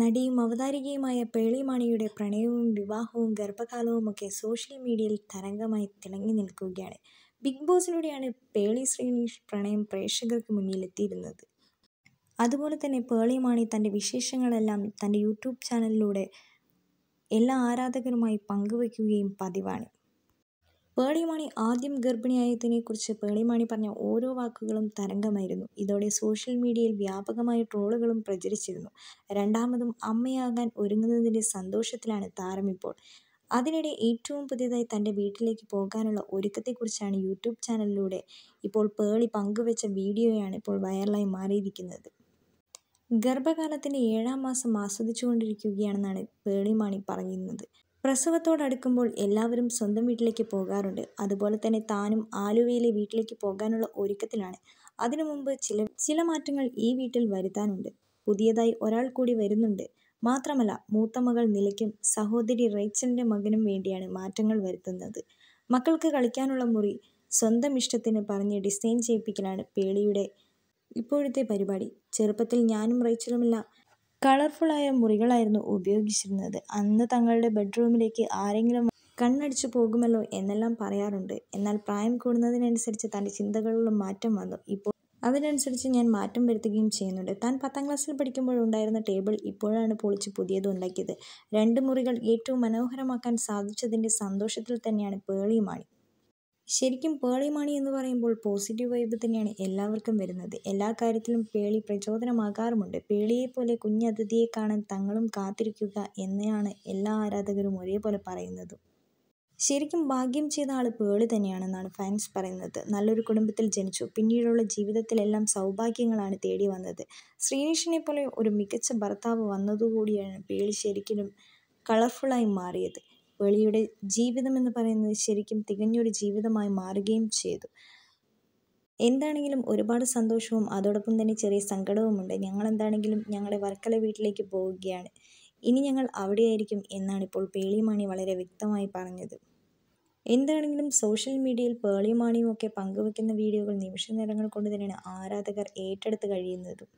നടിയും അവതാരികയുമായ പേളിമാണിയുടെ പ്രണയവും വിവാഹവും ഒക്കെ സോഷ്യൽ മീഡിയയിൽ തരംഗമായി തിളങ്ങി നിൽക്കുകയാണ് ബിഗ് ബോസിലൂടെയാണ് പേളി ശ്രീനീഷ് പ്രണയം പ്രേക്ഷകർക്ക് മുന്നിലെത്തിയിരുന്നത് അതുപോലെ തന്നെ പേളിമാണി തൻ്റെ വിശേഷങ്ങളെല്ലാം തൻ്റെ യൂട്യൂബ് ചാനലിലൂടെ എല്ലാ ആരാധകരുമായി പങ്കുവയ്ക്കുകയും പതിവാണ് പേണിമാണി ആദ്യം ഗർഭിണിയായതിനെക്കുറിച്ച് പേണിമാണി പറഞ്ഞ ഓരോ വാക്കുകളും തരംഗമായിരുന്നു ഇതോടെ സോഷ്യൽ മീഡിയയിൽ വ്യാപകമായ ട്രോളുകളും പ്രചരിച്ചിരുന്നു രണ്ടാമതും അമ്മയാകാൻ ഒരുങ്ങുന്നതിൻ്റെ സന്തോഷത്തിലാണ് താരം ഇപ്പോൾ അതിനിടെ ഏറ്റവും പുതിയതായി തൻ്റെ വീട്ടിലേക്ക് പോകാനുള്ള ഒരുക്കത്തെക്കുറിച്ചാണ് യൂട്യൂബ് ചാനലിലൂടെ ഇപ്പോൾ പേളി പങ്കുവച്ച വീഡിയോയാണ് ഇപ്പോൾ വൈറലായി മാറിയിരിക്കുന്നത് ഗർഭകാലത്തിൻ്റെ ഏഴാം മാസം ആസ്വദിച്ചുകൊണ്ടിരിക്കുകയാണെന്നാണ് പേളിമാണി പറയുന്നത് പ്രസവത്തോടടുക്കുമ്പോൾ എല്ലാവരും സ്വന്തം വീട്ടിലേക്ക് പോകാറുണ്ട് അതുപോലെ തന്നെ താനും ആലുവയിലെ വീട്ടിലേക്ക് പോകാനുള്ള ഒരുക്കത്തിലാണ് അതിനു മുമ്പ് ചില ചില മാറ്റങ്ങൾ ഈ വീട്ടിൽ വരുത്താനുണ്ട് പുതിയതായി ഒരാൾ കൂടി വരുന്നുണ്ട് മാത്രമല്ല മൂത്ത മകൾ നിലയ്ക്കും സഹോദരി റേച്ചലിൻ്റെ മകനും വേണ്ടിയാണ് മാറ്റങ്ങൾ വരുത്തുന്നത് മക്കൾക്ക് കളിക്കാനുള്ള മുറി സ്വന്തം ഇഷ്ടത്തിന് പറഞ്ഞ് ഡിസൈൻ ചെയ്യിപ്പിക്കലാണ് പേളിയുടെ ഇപ്പോഴത്തെ പരിപാടി ചെറുപ്പത്തിൽ ഞാനും റേച്ചലുമില്ല കളർഫുള്ളായ മുറികളായിരുന്നു ഉപയോഗിച്ചിരുന്നത് അന്ന് തങ്ങളുടെ ബെഡ്റൂമിലേക്ക് ആരെങ്കിലും കണ്ണടിച്ചു പോകുമല്ലോ എന്നെല്ലാം പറയാറുണ്ട് എന്നാൽ പ്രായം കൂടുന്നതിനനുസരിച്ച് തൻ്റെ ചിന്തകളിലും മാറ്റം വന്നു ഇപ്പോൾ അതിനനുസരിച്ച് ഞാൻ മാറ്റം വരുത്തുകയും ചെയ്യുന്നുണ്ട് താൻ പത്താം ക്ലാസ്സിൽ പഠിക്കുമ്പോൾ ഉണ്ടായിരുന്ന ടേബിൾ ഇപ്പോഴാണ് പൊളിച്ച് പുതിയത് ഉണ്ടാക്കിയത് രണ്ട് മുറികൾ ഏറ്റവും മനോഹരമാക്കാൻ സാധിച്ചതിൻ്റെ സന്തോഷത്തിൽ തന്നെയാണ് പേളിയുമാണി ശരിക്കും പേളി മണി എന്ന് പറയുമ്പോൾ പോസിറ്റീവ് വൈബ് തന്നെയാണ് എല്ലാവർക്കും വരുന്നത് എല്ലാ കാര്യത്തിലും പേളി പ്രചോദനമാകാറുമുണ്ട് പേളിയെപ്പോലെ കുഞ്ഞതിഥിയെ കാണാൻ തങ്ങളും കാത്തിരിക്കുക എന്നാണ് എല്ലാ ആരാധകരും ഒരേപോലെ പറയുന്നത് ശരിക്കും ഭാഗ്യം ചെയ്ത ആൾ പേളി തന്നെയാണെന്നാണ് ഫാൻസ് പറയുന്നത് നല്ലൊരു കുടുംബത്തിൽ ജനിച്ചു പിന്നീടുള്ള ജീവിതത്തിലെല്ലാം സൗഭാഗ്യങ്ങളാണ് തേടി വന്നത് ശ്രീനിഷിനെ പോലെ ഒരു മികച്ച ഭർത്താവ് വന്നതുകൂടിയാണ് പേളി ശരിക്കും കളർഫുള്ളായി മാറിയത് വെളിയുടെ എന്ന് പറയുന്നത് ശരിക്കും തികഞ്ഞൊരു ജീവിതമായി മാറുകയും ചെയ്തു എന്താണെങ്കിലും ഒരുപാട് സന്തോഷവും അതോടൊപ്പം തന്നെ ചെറിയ സങ്കടവുമുണ്ട് ഞങ്ങൾ എന്താണെങ്കിലും ഞങ്ങളുടെ വർക്കല വീട്ടിലേക്ക് പോവുകയാണ് ഇനി ഞങ്ങൾ അവിടെയായിരിക്കും എന്നാണ് ഇപ്പോൾ പേളിമാണി വളരെ വ്യക്തമായി പറഞ്ഞത് എന്താണെങ്കിലും സോഷ്യൽ മീഡിയയിൽ പേളിമാണിയും ഒക്കെ പങ്കുവെക്കുന്ന വീഡിയോകൾ നിമിഷ നേരങ്ങൾ കൊണ്ട് തന്നെയാണ് ആരാധകർ ഏറ്റെടുത്ത് കഴിയുന്നതും